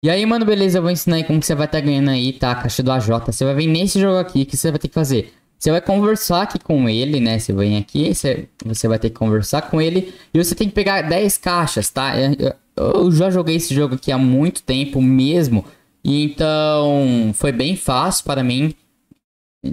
E aí, mano, beleza, eu vou ensinar aí como que você vai estar tá ganhando aí, tá? A caixa do AJ. Você vai vir nesse jogo aqui, que você vai ter que fazer? Você vai conversar aqui com ele, né? Você vem aqui, você, você vai ter que conversar com ele. E você tem que pegar 10 caixas, tá? Eu, é, é, eu já joguei esse jogo aqui há muito tempo mesmo. E então, foi bem fácil para mim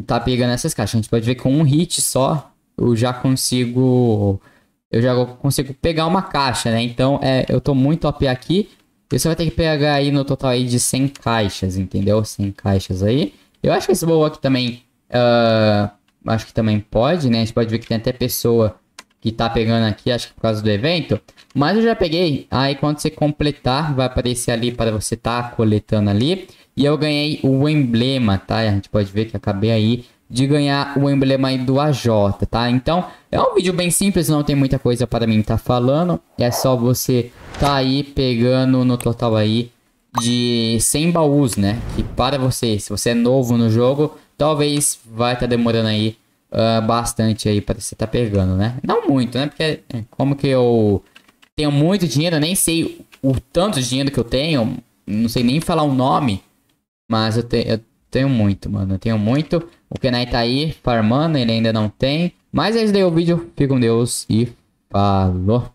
tá pegando essas caixas. A gente pode ver com um hit só, eu já consigo... Eu já consigo pegar uma caixa, né? Então, é, eu tô muito OP aqui. Você vai ter que pegar aí no total aí de 100 caixas, entendeu? 100 caixas aí. Eu acho que esse baú aqui também... Uh, acho que também pode, né? A gente pode ver que tem até pessoa que tá pegando aqui, acho que por causa do evento. Mas eu já peguei. Aí quando você completar, vai aparecer ali para você tá coletando ali. E eu ganhei o emblema, tá? E a gente pode ver que acabei aí de ganhar o emblema do AJ, tá? Então, é um vídeo bem simples, não tem muita coisa para mim estar tá falando. É só você tá aí pegando no total aí de 100 baús, né? Que para você, se você é novo no jogo, talvez vai estar tá demorando aí uh, bastante aí para você tá pegando, né? Não muito, né? Porque é, como que eu tenho muito dinheiro, eu nem sei o tanto de dinheiro que eu tenho, não sei nem falar o nome, mas eu, te, eu tenho muito, mano, eu tenho muito. O Kenai tá aí farmando, ele ainda não tem. Mas é isso daí o vídeo. Fica com Deus e falou!